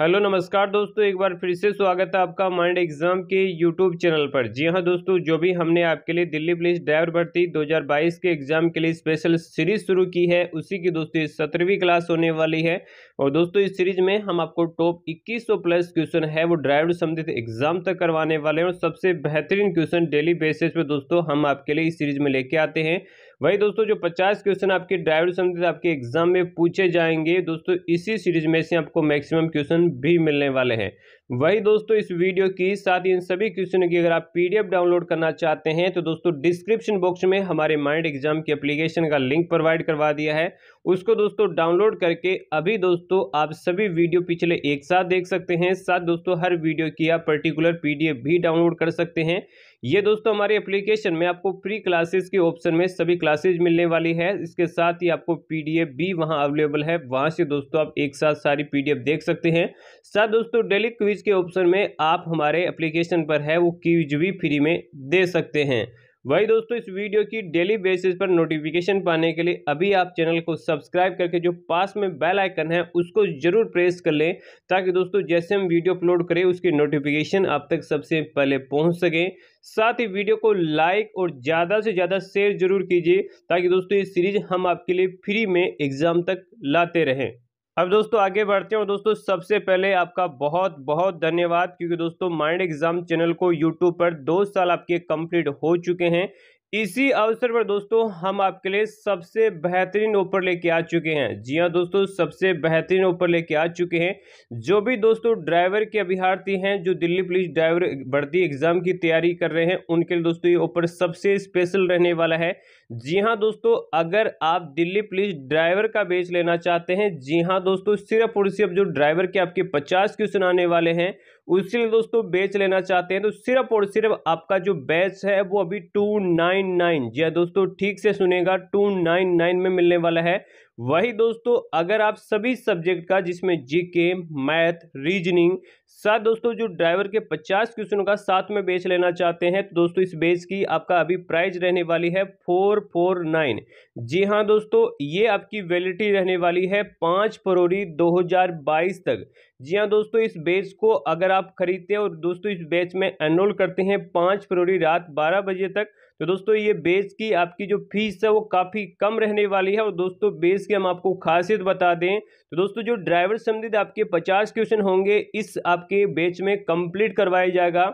hello नमस्कार दोस्तों एक बार फिर से स्वागत है आपका माइंड एग्जाम के यूट्यूब चैनल पर जी हां दोस्तों जो भी हमने आपके लिए दिल्ली पुलिस ड्राइवर भर्ती 2022 के एग्जाम के लिए स्पेशल सीरीज शुरू की है उसी की दोस्तों सत्रहवीं क्लास होने वाली है और दोस्तों इस सीरीज में हम आपको टॉप इक्कीस प्लस क्वेश्चन है वो ड्राइवर संबंधित एग्जाम तक करवाने वाले हैं और सबसे बेहतरीन क्वेश्चन डेली बेसिस पर दोस्तों हम आपके लिए इस सीरीज में लेके आते हैं वही दोस्तों जो पचास क्वेश्चन आपके ड्राइवर संबंधित आपके एग्जाम में पूछे जाएंगे दोस्तों इसी सीरीज में से आपको मैक्सिमम क्वेश्चन भी मिलने वाले हैं वही दोस्तों इस वीडियो की साथ ही इन सभी क्वेश्चन की अगर आप पीडीएफ डाउनलोड करना चाहते हैं तो दोस्तों डिस्क्रिप्शन बॉक्स में हमारे माइंड एग्जाम की एप्लीकेशन का लिंक प्रोवाइड करवा दिया है उसको दोस्तों डाउनलोड करके अभी दोस्तों आप सभी वीडियो पिछले एक साथ देख सकते हैं साथ दोस्तों हर वीडियो की आप पर्टिकुलर पी भी डाउनलोड कर सकते हैं ये दोस्तों हमारे एप्लीकेशन में आपको प्री क्लासेस के ऑप्शन में सभी क्लासेज मिलने वाली है इसके साथ ही आपको पीडीएफ भी वहाँ अवेलेबल है वहाँ से दोस्तों आप एक साथ सारी पीडीएफ देख सकते हैं साथ दोस्तों डेली क्विज के ऑप्शन में आप हमारे एप्लीकेशन पर है वो क्विज भी फ्री में दे सकते हैं वही दोस्तों इस वीडियो की डेली बेसिस पर नोटिफिकेशन पाने के लिए अभी आप चैनल को सब्सक्राइब करके जो पास में बेल आइकन है उसको जरूर प्रेस कर लें ताकि दोस्तों जैसे हम वीडियो अपलोड करें उसकी नोटिफिकेशन आप तक सबसे पहले पहुंच सके साथ ही वीडियो को लाइक और ज़्यादा से ज़्यादा शेयर जरूर कीजिए ताकि दोस्तों ये सीरीज हम आपके लिए फ्री में एग्ज़ाम तक लाते रहें अब दोस्तों आगे बढ़ते हैं दोस्तों सबसे पहले आपका बहुत बहुत धन्यवाद क्योंकि दोस्तों माइंड एग्जाम चैनल को यूट्यूब पर दो साल आपके कंप्लीट हो चुके हैं इसी अवसर पर दोस्तों हम आपके लिए सबसे बेहतरीन ऑफर लेके आ चुके हैं जी हाँ दोस्तों सबसे बेहतरीन ऑफर लेके आ चुके हैं जो भी दोस्तों ड्राइवर के अभ्यार्थी हैं जो दिल्ली पुलिस ड्राइवर भर्ती एग्जाम की तैयारी कर रहे हैं उनके लिए दोस्तों ये ऑफर सबसे स्पेशल रहने वाला है जी हाँ दोस्तों अगर आप दिल्ली पुलिस ड्राइवर का बेच लेना चाहते हैं जी हाँ दोस्तों सिर्फ और सिर्फ जो ड्राइवर के आपके पचास क्वेश्चन आने वाले हैं उसी दोस्तों बेच लेना चाहते हैं तो सिर्फ और सिर्फ आपका जो बैच है वो अभी टू नाइन नाइन जी हाँ दोस्तों ठीक से सुनेगा टू नाइन नाइन में मिलने वाला है वही दोस्तों अगर आप सभी सब्जेक्ट का जिसमें जीके मैथ रीजनिंग साथ दोस्तों जो ड्राइवर के 50 क्वेश्चनों का साथ में बेच लेना चाहते हैं तो दोस्तों इस बेच की आपका अभी प्राइस रहने वाली है फोर फोर नाइन जी हाँ दोस्तों ये आपकी वैलिडिटी रहने वाली है पाँच फरवरी 2022 तक जी हाँ दोस्तों इस बेच को अगर आप खरीदते हैं और दोस्तों इस बेच में एनरोल करते हैं पाँच फरवरी रात बारह बजे तक तो दोस्तों ये बेस की आपकी जो फीस है वो काफ़ी कम रहने वाली है और दोस्तों बेस की हम आपको खासियत बता दें तो दोस्तों जो ड्राइवर संबंधित आपके पचास क्वेश्चन होंगे इस आपके बेच में कंप्लीट करवाया जाएगा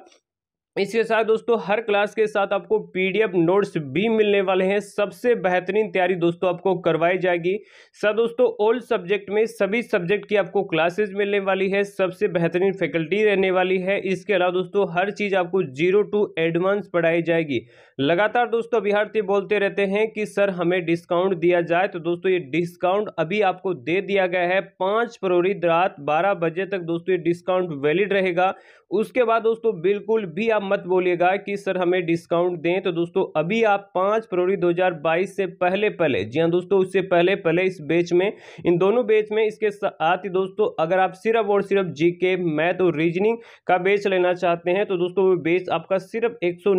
इसके साथ दोस्तों हर क्लास के साथ आपको पीडीएफ नोट्स भी मिलने वाले हैं सबसे बेहतरीन तैयारी दोस्तों आपको करवाई जाएगी सर दोस्तों ऑल सब्जेक्ट में सभी सब्जेक्ट की आपको क्लासेस मिलने वाली है सबसे बेहतरीन फैकल्टी रहने वाली है इसके अलावा दोस्तों हर चीज़ आपको जीरो टू एडवांस पढ़ाई जाएगी लगातार दोस्तों अभ्यार्थी बोलते रहते हैं कि सर हमें डिस्काउंट दिया जाए तो दोस्तों ये डिस्काउंट अभी आपको दे दिया गया है पाँच फरवरी रात बारह बजे तक दोस्तों ये डिस्काउंट वैलिड रहेगा उसके बाद दोस्तों बिल्कुल भी आप मत बोलिएगा कि सर हमें डिस्काउंट दें तो दोस्तों अभी आप पाँच फरवरी 2022 से पहले पहले जी हाँ दोस्तों उससे पहले पहले इस बेच में इन दोनों बेच में इसके साथ ही दोस्तों अगर आप सिर्फ और सिर्फ जी के मैथ और रीजनिंग का बेच लेना चाहते हैं तो दोस्तों वो बेच आपका सिर्फ एक सौ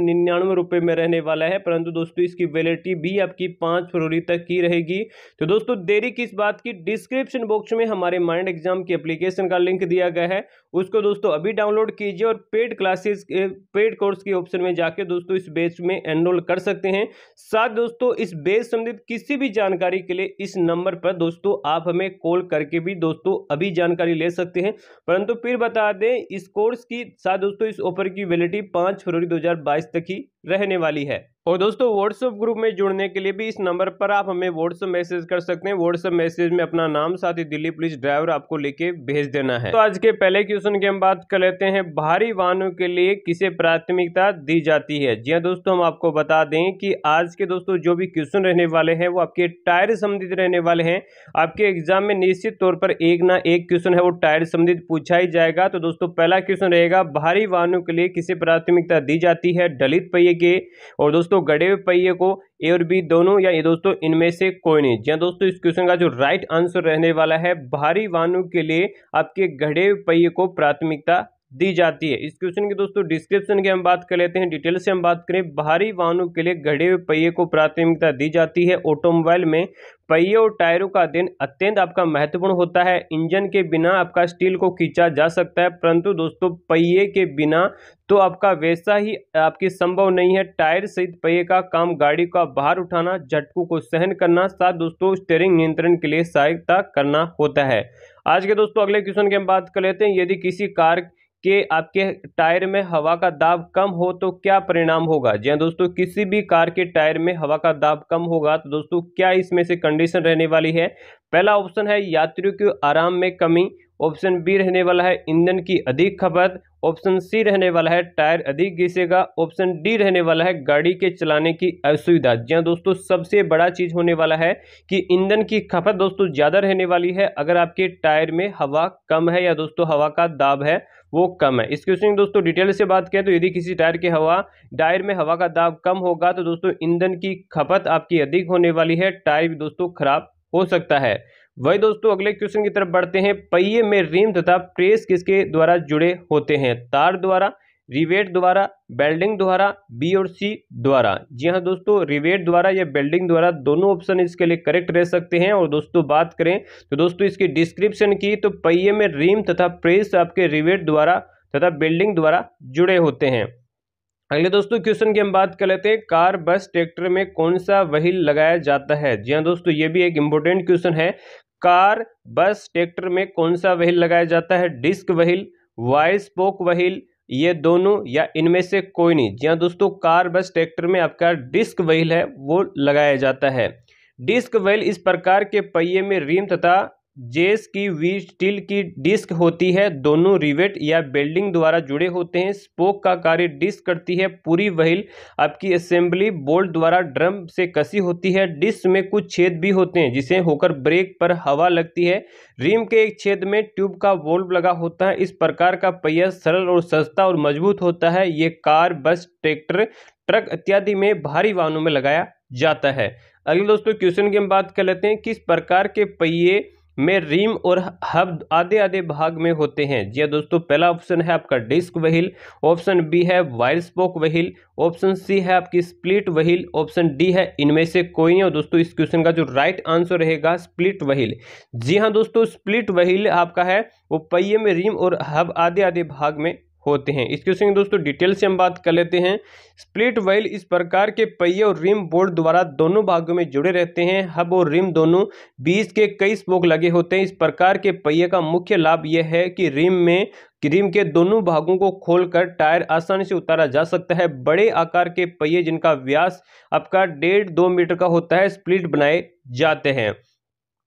में रहने वाला है परंतु दोस्तों इसकी वैलिडिटी भी आपकी पाँच फरवरी तक की रहेगी तो दोस्तों देरी किस बात की डिस्क्रिप्शन बॉक्स में हमारे माइंड एग्जाम की अप्लीकेशन का लिंक दिया गया है उसको दोस्तों अभी डाउनलोड कीजिए और पेड क्लासेस पेड कोर्स के ऑप्शन में जाके दोस्तों इस बेच में एनरोल कर सकते हैं साथ दोस्तों इस बेच संबंधित किसी भी जानकारी के लिए इस नंबर पर दोस्तों आप हमें कॉल करके भी दोस्तों अभी जानकारी ले सकते हैं परंतु फिर बता दें इस कोर्स की साथ दोस्तों इस ऑफर की वैलिडिटी पाँच फरवरी दो तक ही रहने वाली है और दोस्तों व्हाट्सअप ग्रुप में जुड़ने के लिए भी इस नंबर पर आप हमें व्हाट्सअप मैसेज कर सकते हैं व्हाट्सअप मैसेज में अपना नाम साथ ही दिल्ली पुलिस ड्राइवर आपको लेके भेज देना है तो आज के पहले क्वेश्चन की हम बात कर लेते हैं भारी वाहनों के लिए किसे प्राथमिकता दी जाती है जी हाँ दोस्तों हम आपको बता दें कि आज के दोस्तों जो भी क्वेश्चन रहने वाले हैं वो आपके टायर संबंधित रहने वाले हैं आपके एग्जाम में निश्चित तौर पर एक ना एक क्वेश्चन है वो टायर संबंधित पूछा ही जाएगा तो दोस्तों पहला क्वेश्चन रहेगा भारी वाहनों के लिए किसे प्राथमिकता दी जाती है दलित पहिए के और दोस्तों दोस्तों गड़े हुए पहिए को ए और बी दोनों या ये दोस्तों इनमें से कोई नहीं जी हाँ दोस्तों इस क्वेश्चन का जो राइट आंसर रहने वाला है भारी वाहनों के लिए आपके गड़े हुए पहिए को प्राथमिकता दी जाती है इस क्वेश्चन की दोस्तों डिस्क्रिप्शन की हम बात कर लेते हैं डिटेल से हम बात करें भारी वाहनों के लिए घड़े हुए पहिए को प्राथमिकता दी जाती है ऑटोमोबाइल में पहिए और टायरों का दिन अत्यंत आपका महत्वपूर्ण होता है इंजन के बिना आपका स्टील को खींचा जा सकता है परंतु दोस्तों पहिए के बिना तो आपका वैसा ही आपकी संभव नहीं है टायर सहित पहिए का काम गाड़ी का बाहर उठाना झटकों को सहन करना साथ दोस्तों स्टेयरिंग नियंत्रण के लिए सहायता करना होता है आज के दोस्तों अगले क्वेश्चन की हम बात कर लेते हैं यदि किसी कार कि आपके टायर में हवा का दाब कम हो तो क्या परिणाम होगा जी हाँ दोस्तों किसी भी कार के टायर में हवा का दाब कम होगा तो दोस्तों क्या इसमें से कंडीशन रहने वाली है पहला ऑप्शन है यात्रियों के आराम में कमी ऑप्शन बी रहने वाला है ईंधन की अधिक खपत ऑप्शन सी रहने वाला है टायर अधिक घिसेगा ऑप्शन डी रहने वाला है गाड़ी के चलाने की असुविधा जी हाँ दोस्तों सबसे बड़ा चीज़ होने वाला है कि ईंधन की खपत दोस्तों ज़्यादा रहने वाली है अगर आपके टायर में हवा कम है या दोस्तों हवा का दाब है वो कम है इस क्वेश्चन में दोस्तों डिटेल से बात करें तो यदि किसी टायर के हवा टायर में हवा का दाब कम होगा तो दोस्तों ईंधन की खपत आपकी अधिक होने वाली है टायर भी दोस्तों खराब हो सकता है वही दोस्तों अगले क्वेश्चन की तरफ बढ़ते हैं पहिए में रिम तथा प्रेस किसके द्वारा जुड़े होते हैं तार द्वारा रिवेट द्वारा बेल्डिंग द्वारा बी और सी द्वारा जी हाँ दोस्तों रिवेट द्वारा या बेल्डिंग द्वारा दोनों ऑप्शन इसके लिए करेक्ट रह सकते हैं और दोस्तों बात करें तो दोस्तों इसकी डिस्क्रिप्शन की तो पहिए में रिम तथा प्रेस आपके रिवेट द्वारा तथा बेल्डिंग द्वारा जुड़े होते हैं अगले दोस्तों क्वेश्चन की हम बात कर लेते हैं कार बस ट्रैक्टर में कौन सा वही लगाया जाता है जी हाँ दोस्तों ये भी एक इम्पोर्टेंट क्वेश्चन है कार बस ट्रैक्टर में कौन सा व्हील लगाया जाता है disc wheel wire spoke wheel ये दोनों या इनमें से कोई नहीं जी हाँ दोस्तों कार बस ट्रैक्टर में आपका डिस्क व्हील है वो लगाया जाता है डिस्क व्हील इस प्रकार के पहिए में रिम तथा जेस की वी स्टील की डिस्क होती है दोनों रिवेट या बेल्डिंग द्वारा जुड़े होते हैं स्पोक का कार्य डिस्क करती है पूरी वहील आपकी असेंबली बोल्ट द्वारा ड्रम से कसी होती है डिस्क में कुछ छेद भी होते हैं जिसे होकर ब्रेक पर हवा लगती है रिम के एक छेद में ट्यूब का वोल्व लगा होता है इस प्रकार का पहिया सरल और सस्ता और मजबूत होता है ये कार बस ट्रैक्टर ट्रक इत्यादि में भारी वाहनों में लगाया जाता है अगले दोस्तों क्वेश्चन की हम बात कर लेते हैं किस प्रकार के पहिए में रीम और हब आधे आधे भाग में होते हैं जी हाँ दोस्तों पहला ऑप्शन है आपका डिस्क वहील ऑप्शन बी है wire spoke wheel option C है आपकी स्प्लिट वहील ऑप्शन डी है इनमें से कोई नहीं और दोस्तों इस क्वेश्चन का जो राइट आंसर रहेगा स्प्लिट वहील जी हाँ दोस्तों स्प्लिट वहील आपका है वो पहिए में रीम और हब आधे आधे भाग में होते हैं इस क्वेश्चन की दोस्तों डिटेल से हम बात कर लेते हैं स्प्लिट वेल इस प्रकार के पहिए और रिम बोर्ड द्वारा दोनों भागों में जुड़े रहते हैं हब और रिम दोनों बीच के कई स्पोक लगे होते हैं इस प्रकार के पहिए का मुख्य लाभ यह है कि रिम में रिम के दोनों भागों को खोलकर टायर आसानी से उतारा जा सकता है बड़े आकार के पहिए जिनका व्यास आपका डेढ़ दो मीटर का होता है स्प्लिट बनाए जाते हैं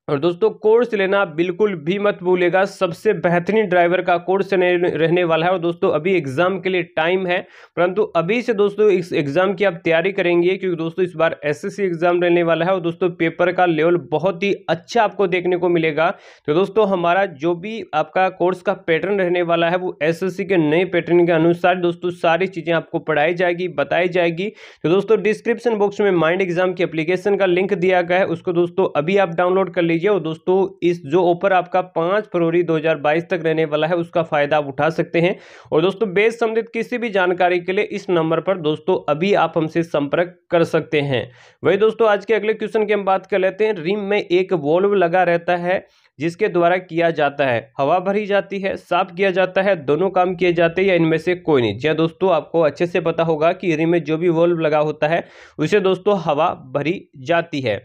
और दोस्तों कोर्स लेना बिल्कुल भी मत भूलेगा सबसे बेहतरीन ड्राइवर का कोर्स रहने वाला है और दोस्तों अभी एग्ज़ाम के लिए टाइम है परंतु अभी से दोस्तों इस एग्ज़ाम की आप तैयारी करेंगे क्योंकि दोस्तों इस बार एसएससी एग्ज़ाम रहने वाला है और दोस्तों पेपर का लेवल बहुत ही अच्छा आपको देखने को मिलेगा तो दोस्तों हमारा जो भी आपका कोर्स का पैटर्न रहने वाला है वो एस के नए पैटर्न के अनुसार दोस्तों सारी चीज़ें आपको पढ़ाई जाएगी बताई जाएगी तो दोस्तों डिस्क्रिप्शन बॉक्स में माइंड एग्ज़ाम की अप्लीकेशन का लिंक दिया गया है उसको दोस्तों अभी आप डाउनलोड कर लीजिए लीजिए और दोस्तों इस जो ऑफर आपका पाँच फरवरी 2022 तक रहने वाला है उसका फ़ायदा आप उठा सकते हैं और दोस्तों बेस संबंधित किसी भी जानकारी के लिए इस नंबर पर दोस्तों अभी आप हमसे संपर्क कर सकते हैं वही दोस्तों आज के अगले क्वेश्चन की हम बात कर लेते हैं रिम में एक वॉल्व लगा रहता है जिसके द्वारा किया जाता है हवा भरी जाती है साफ किया जाता है दोनों काम किए जाते हैं या इनमें से कोई नहीं जी हाँ दोस्तों आपको अच्छे से पता होगा कि रिम में जो भी वॉल्व लगा होता है उसे दोस्तों हवा भरी जाती है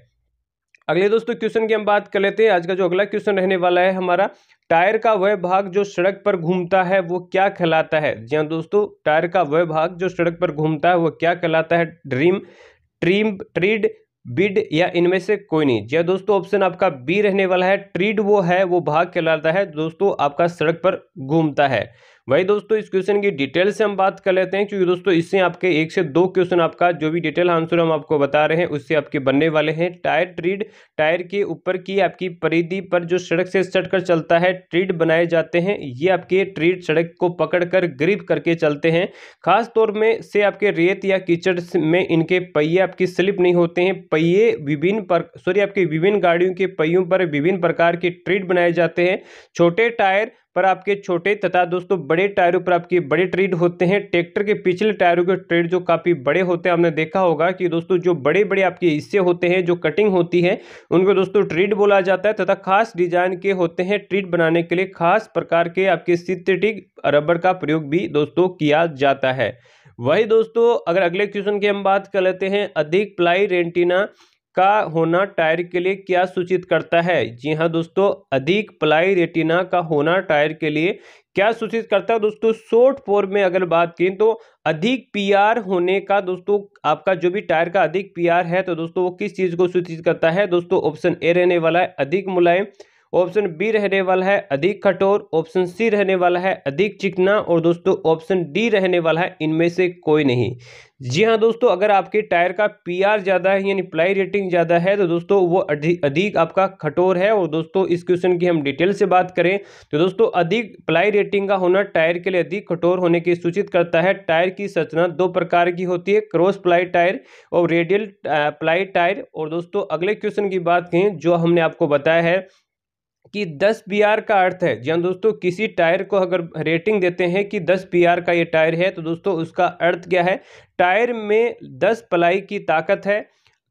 अगले दोस्तों क्वेश्चन की हम बात कर लेते हैं आज का जो अगला क्वेश्चन रहने वाला है हमारा टायर का वह भाग जो सड़क पर घूमता है वो क्या कहलाता है जी हाँ दोस्तों टायर का वह भाग जो सड़क पर घूमता है वो क्या कहलाता है ड्रीम ट्रीम ट्रीड बिड या इनमें से कोई नहीं जी हाँ दोस्तों ऑप्शन आपका बी रहने वाला है ट्रीड वो है वो भाग कहलाता है दोस्तों आपका सड़क पर घूमता है वही दोस्तों इस क्वेश्चन की डिटेल से हम बात कर लेते हैं क्योंकि दोस्तों इससे आपके एक से दो क्वेश्चन आपका जो भी डिटेल आंसर हम आपको बता रहे हैं उससे आपके बनने वाले हैं टायर ट्रीड टायर के ऊपर की आपकी परिधि पर जो सड़क से सट कर चलता है ट्रीड बनाए जाते हैं ये आपके ट्रीड सड़क को पकड़कर ग्रिप करके चलते हैं खासतौर में से आपके रेत या कीचड़ में इनके पहिए आपकी स्लिप नहीं होते हैं पहिए विभिन्न पर सॉरी आपके विभिन्न गाड़ियों के पहियों पर विभिन्न प्रकार के ट्रीड बनाए जाते हैं छोटे टायर पर आपके छोटे तथा दोस्तों बड़े टायरों पर आपके बड़े ट्रेड होते हैं ट्रैक्टर के पिछले टायरों के ट्रेड जो काफ़ी बड़े होते हैं आपने देखा होगा कि दोस्तों जो बड़े बड़े आपके हिस्से होते हैं जो कटिंग होती है उनको दोस्तों ट्रेड बोला जाता है तथा खास डिजाइन के होते हैं ट्रेड बनाने के लिए खास प्रकार के आपके सिंथेटिक रबड़ का प्रयोग भी दोस्तों किया जाता है वही दोस्तों अगर अगले क्वेश्चन की हम बात कर लेते हैं अधिक प्लाई रेंटिना का होना टायर के लिए क्या सूचित करता है जी हाँ दोस्तों अधिक प्लाई रेटिना का होना टायर के लिए क्या सूचित करता है दोस्तों शॉर्ट फोर में अगर बात करें तो अधिक पीआर होने का दोस्तों आपका जो भी टायर का अधिक पीआर है तो दोस्तों वो किस चीज़ को सूचित करता है दोस्तों ऑप्शन ए रहने वाला है अधिक मुलायम ऑप्शन बी रहने वाला है अधिक कठोर ऑप्शन सी रहने वाला है अधिक चिकना और दोस्तों ऑप्शन डी रहने वाला है इनमें से कोई नहीं जी हाँ दोस्तों अगर आपके टायर का पीआर ज़्यादा है यानी प्लाई रेटिंग ज़्यादा है तो दोस्तों वो अधिक अधिक आपका कठोर है और दोस्तों इस क्वेश्चन की हम डिटेल से बात करें तो दोस्तों अधिक प्लाई रेटिंग का होना टायर के लिए अधिक कठोर होने की सूचित करता है टायर की संरचना दो प्रकार की होती है क्रॉस प्लाई टायर और रेडियल प्लाई टायर और दोस्तों अगले क्वेश्चन की बात कहें जो हमने आपको बताया है कि 10 पी का अर्थ है जहाँ दोस्तों किसी टायर को अगर रेटिंग देते हैं कि 10 पी का ये टायर है तो दोस्तों उसका अर्थ क्या है टायर में 10 पलाई की ताकत है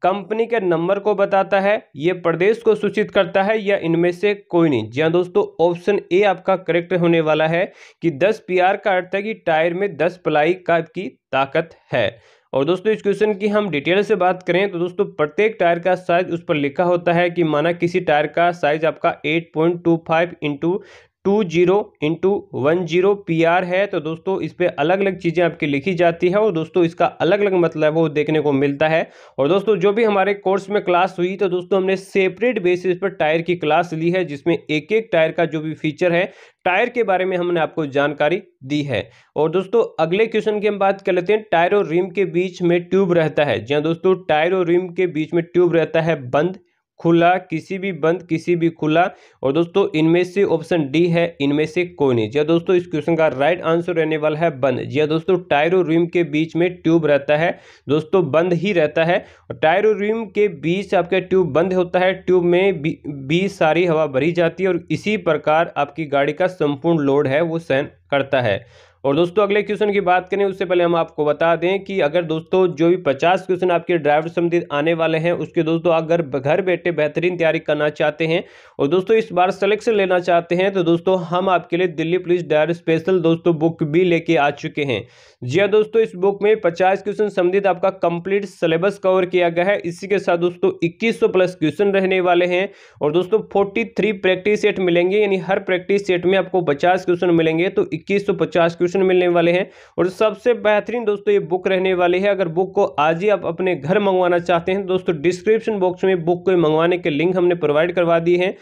कंपनी के नंबर को बताता है ये प्रदेश को सूचित करता है या इनमें से कोई नहीं जी हाँ दोस्तों ऑप्शन ए आपका करेक्ट होने वाला है कि 10 पीआर का अर्थ है कि टायर में 10 पलाई का की ताकत है और दोस्तों इस क्वेश्चन की हम डिटेल से बात करें तो दोस्तों प्रत्येक टायर का साइज उस पर लिखा होता है कि माना किसी टायर का साइज आपका 8.25 point two five into two zero into one zero P R है तो दोस्तों इस पर अलग अलग चीज़ें आपकी लिखी जाती है और दोस्तों इसका अलग अलग मतलब वो देखने को मिलता है और दोस्तों जो भी हमारे कोर्स में क्लास हुई तो दोस्तों हमने सेपरेट बेसिस पर टायर की क्लास ली है जिसमें एक एक टायर का जो भी फीचर है टायर के बारे में हमने आपको जानकारी दी है और दोस्तों अगले क्वेश्चन की हम बात कर लेते हैं टायर और रिम के बीच में ट्यूब रहता है जी हाँ दोस्तों टायर और रिम के बीच में ट्यूब रहता है बंद खुला किसी भी बंद किसी भी खुला और दोस्तों इनमें से ऑप्शन डी है इनमें से कोई नहीं जी हाँ दोस्तों इस क्वेश्चन का राइट आंसर रहने वाला है बंद जी हाँ दोस्तों टायर और रिम के बीच में ट्यूब रहता है दोस्तों बंद ही रहता है और टायर और रिम के बीच आपका ट्यूब बंद होता है ट्यूब में भी सारी हवा भरी जाती है और इसी प्रकार आपकी गाड़ी का संपूर्ण लोड है वो सहन करता है और दोस्तों अगले क्वेश्चन की बात करें उससे पहले हम आपको बता दें कि अगर दोस्तों जो भी पचास क्वेश्चन आपके ड्राइवर संबंधित आने वाले हैं उसके दोस्तों अगर घर बैठे बेहतरीन तैयारी करना चाहते हैं और दोस्तों इस बार सलेक्शन लेना चाहते हैं तो दोस्तों हम आपके लिए दिल्ली पुलिस डायर स्पेशल दोस्तों बुक भी लेके आ चुके हैं जी हाँ दोस्तों इस बुक में पचास क्वेश्चन संबंधित आपका कंप्लीट सिलेबस कवर किया गया है इसी के साथ दोस्तों इक्कीस प्लस क्वेश्चन रहने वाले हैं और दोस्तों फोर्टी प्रैक्टिस सेट मिलेंगे यानी हर प्रैक्टिस सेट में आपको पचास क्वेश्चन मिलेंगे तो इक्कीस सौ पचास क्वेश्चन प्रश्न मिलने वाले हैं और सबसे बेहतरीन दोस्तों ये बुक रहने वाली है अगर बुक को आज ही आप अपने घर मंगवाना चाहते हैं दोस्तों डिस्क्रिप्शन बॉक्स में बुक को मंगवाने के लिंक हमने प्रोवाइड करवा दी है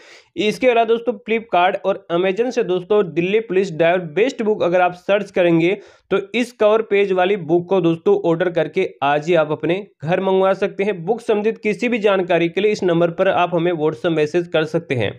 इसके अलावा दोस्तों फ्लिपकार्ट और अमेजन से दोस्तों Delhi police driver best book अगर आप सर्च करेंगे तो इस कवर पेज वाली बुक को दोस्तों ऑर्डर करके आज ही आप अपने घर मंगवा सकते हैं बुक संबंधित किसी भी जानकारी के लिए इस नंबर पर आप हमें व्हाट्सएप मैसेज कर सकते हैं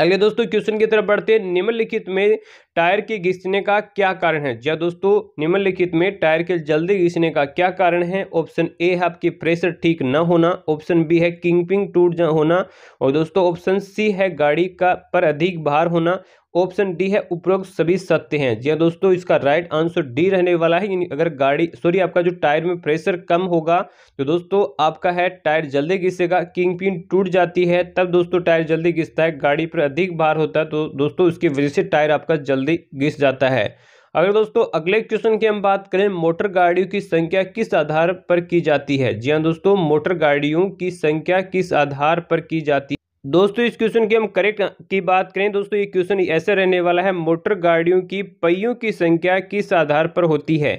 अगले दोस्तों क्वेश्चन की तरफ बढ़ते हैं निम्नलिखित में टायर के घिसने का क्या कारण है या दोस्तों निम्नलिखित में टायर के जल्दी घिसने का क्या कारण है ऑप्शन ए है आपकी प्रेशर ठीक न होना ऑप्शन बी है किंगपिंग टूट जा होना और दोस्तों ऑप्शन सी है गाड़ी का पर अधिक भार होना ऑप्शन डी है उपरोक्त सभी सत्य हैं जी हाँ दोस्तों इसका राइट आंसर डी रहने वाला है अगर गाड़ी सॉरी आपका जो टायर में प्रेशर कम होगा तो दोस्तों आपका है टायर जल्दी घिसेगा किंग पिन टूट जाती है तब दोस्तों टायर जल्दी घिसता है गाड़ी पर अधिक भार होता है तो दोस्तों उसकी वजह से टायर आपका जल्दी घिस जाता है अगर दोस्तों अगले क्वेश्चन की हम बात करें मोटर गाड़ियों की संख्या किस आधार पर की जाती है जी हाँ दोस्तों मोटर गाड़ियों की संख्या किस आधार पर की जाती है दोस्तों इस क्वेश्चन की हम करेक्ट की बात करें दोस्तों ये क्वेश्चन ऐसे रहने वाला है मोटर गाड़ियों की पहियों की संख्या किस आधार पर होती है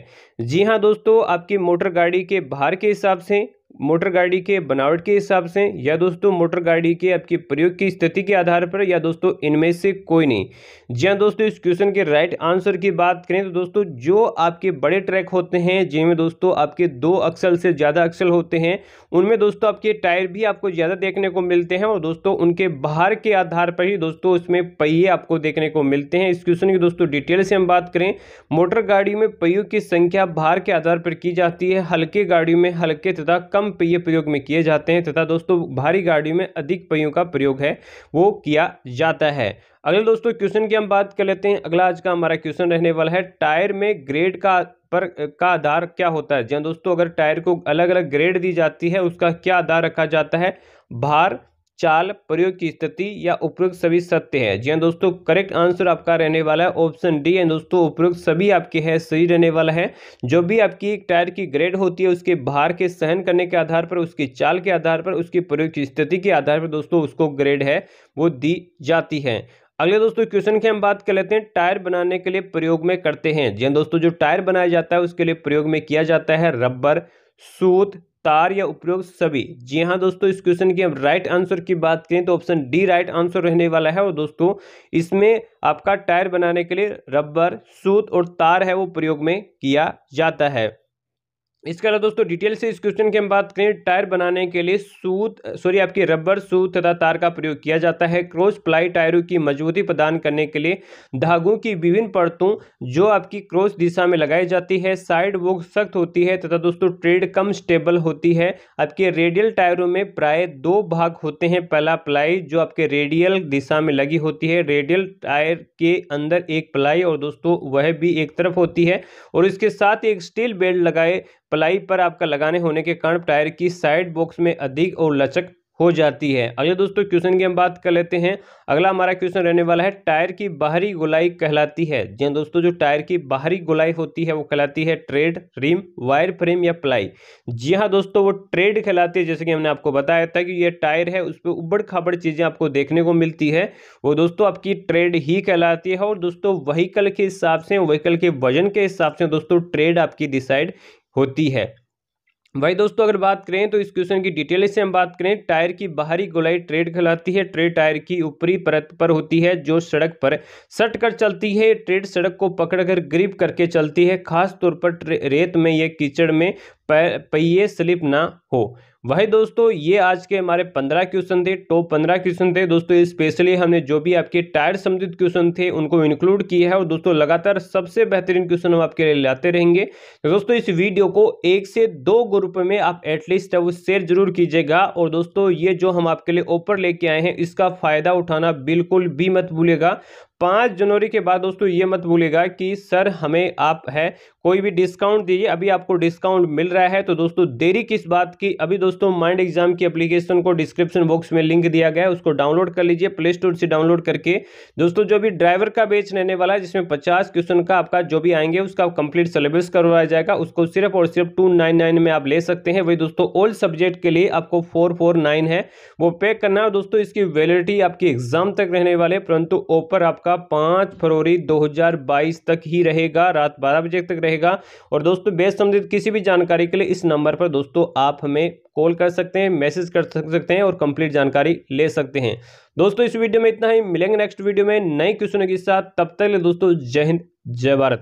जी हाँ दोस्तों आपकी मोटर गाड़ी के भार के हिसाब से मोटर गाड़ी के बनावट के हिसाब से या दोस्तों मोटर गाड़ी के आपके प्रयोग की स्थिति के आधार पर या दोस्तों इनमें से कोई नहीं जहाँ दोस्तों इस क्वेश्चन के राइट आंसर की बात करें तो दोस्तों जो आपके बड़े ट्रैक होते हैं जिनमें दोस्तों आपके दो अक्सल से ज़्यादा अक्सल होते हैं उनमें दोस्तों आपके टायर भी आपको ज़्यादा देखने को मिलते हैं और दोस्तों उनके बाहर के आधार पर ही दोस्तों इसमें पहिए आपको देखने को मिलते हैं इस क्वेश्चन की दोस्तों डिटेल से हम बात करें मोटर गाड़ी में पहियों की संख्या भार के आधार पर की जाती है हल्के गाड़ियों में हल्के तथा कम कम पहिए प्रयोग में किए जाते हैं तथा दोस्तों भारी गाड़ियों में अधिक पहियों का प्रयोग है वो किया जाता है अगले दोस्तों क्वेश्चन की हम बात कर लेते हैं अगला आज का हमारा क्वेश्चन रहने वाला है टायर में ग्रेड का पर का आधार क्या होता है जी दोस्तों अगर टायर को अलग अलग ग्रेड दी जाती है उसका क्या आधार रखा जाता है भार चाल प्रयोग की स्थिति या उपयुक्त सभी सत्य है जी हाँ दोस्तों करेक्ट आंसर आपका रहने वाला है ऑप्शन डी है दोस्तों उपयुक्त सभी आपके है सही रहने वाला है जो भी आपकी एक टायर की ग्रेड होती है उसके भार के सहन करने के आधार पर उसकी चाल के आधार पर उसकी प्रयोग की स्थिति के आधार पर दोस्तों उसको ग्रेड है वो दी जाती है अगले दोस्तों क्वेश्चन की हम बात कर लेते हैं टायर बनाने के लिए प्रयोग में करते हैं जी हाँ दोस्तों जो टायर बनाया जाता है उसके लिए प्रयोग में किया जाता है रबर सूत तार या उपयोग सभी जी हाँ दोस्तों इस क्वेश्चन की हम राइट आंसर की बात करें तो ऑप्शन डी राइट आंसर रहने वाला है और दोस्तों इसमें आपका टायर बनाने के लिए रबर सूत और तार है वो प्रयोग में किया जाता है इसके अलावा दोस्तों डिटेल से इस क्वेश्चन की हम बात करें टायर बनाने के लिए सूत सॉरी आपकी रबर सूत तथा तार का प्रयोग किया जाता है क्रॉस प्लाई टायरों की मजबूती प्रदान करने के लिए धागों की विभिन्न परतों जो आपकी क्रॉस दिशा में लगाई जाती है साइड वो सख्त होती है तथा दोस्तों ट्रेड कम स्टेबल होती है आपके रेडियल टायरों में प्राय दो भाग होते हैं पहला प्लाई जो आपके रेडियल दिशा में लगी होती है रेडियल टायर के अंदर एक प्लाई और दोस्तों वह भी एक तरफ होती है और इसके साथ एक स्टील बेल्ट लगाए प्लाई पर आपका लगाने होने के कारण टायर की साइड बॉक्स में अधिक और लचक हो जाती है अगले दोस्तों क्वेश्चन की हम बात कर लेते हैं अगला हमारा क्वेश्चन रहने वाला है टायर की बाहरी गोलाई कहलाती है जी हाँ दोस्तों जो टायर की बाहरी गोलाई होती है वो कहलाती है ट्रेड रिम वायर फ्रेम या प्लाई जी हाँ दोस्तों वो ट्रेड कहलाती है जैसे कि हमने आपको बताया था कि ये टायर है उस पर उबड़ खाबड़ चीज़ें आपको देखने को मिलती है वो दोस्तों आपकी ट्रेड ही कहलाती है और दोस्तों वहीकल के हिसाब से वहीकल के वजन के हिसाब से दोस्तों ट्रेड आपकी डिसाइड होती है वही दोस्तों अगर बात करें तो इस क्वेश्चन की डिटेल से हम बात करें टायर की बाहरी गोलाई ट्रेड कहलाती है ट्रेड टायर की ऊपरी परत पर होती है जो सड़क पर सट कर चलती है ट्रेड सड़क को पकड़कर ग्रिप करके चलती है खास तौर पर रेत में या कीचड़ में पहिए स्लिप ना हो वही दोस्तों ये आज के हमारे पंद्रह क्वेश्चन थे टॉप पंद्रह क्वेश्चन थे दोस्तों स्पेशली हमने जो भी आपके टायर संबंधित क्वेश्चन थे उनको इंक्लूड किया है और दोस्तों लगातार सबसे बेहतरीन क्वेश्चन हम आपके लिए लाते रहेंगे तो दोस्तों इस वीडियो को एक से दो ग्रुप में आप एटलीस्ट वो शेयर जरूर कीजिएगा और दोस्तों ये जो हम आपके लिए ऑफर लेके आए हैं इसका फायदा उठाना बिल्कुल भी मत भूलेगा पाँच जनवरी के बाद दोस्तों ये मत भूलेगा कि सर हमें आप है कोई भी डिस्काउंट दीजिए अभी आपको डिस्काउंट मिल रहा है तो दोस्तों देरी किस बात की अभी दोस्तों माइंड एग्जाम की एप्लीकेशन को डिस्क्रिप्शन बॉक्स में लिंक दिया गया है उसको डाउनलोड कर लीजिए प्ले स्टोर से डाउनलोड करके दोस्तों जो भी ड्राइवर का बेच रहने वाला है जिसमें पचास क्वेश्चन का आपका जो भी आएंगे उसका कंप्लीट सिलेबस करवाया जाएगा उसको सिर्फ और सिर्फ टू नाइन नाइन में आप ले सकते हैं वही दोस्तों ओल्ड सब्जेक्ट के लिए आपको फोर फोर नाइन है वो पे करना है दोस्तों इसकी वैलिडिटी आपकी एग्जाम तक रहने वाले परंतु ऑफर आपका आपका पाँच फरवरी 2022 तक ही रहेगा रात बारह बजे तक रहेगा और दोस्तों बेस संबंधित किसी भी जानकारी के लिए इस नंबर पर दोस्तों आप हमें कॉल कर सकते हैं मैसेज कर सकते हैं और कंप्लीट जानकारी ले सकते हैं दोस्तों इस वीडियो में इतना ही मिलेंगे नेक्स्ट वीडियो में नए क्वेश्चनों के साथ तब तक दोस्तों जय हिंद जय भारत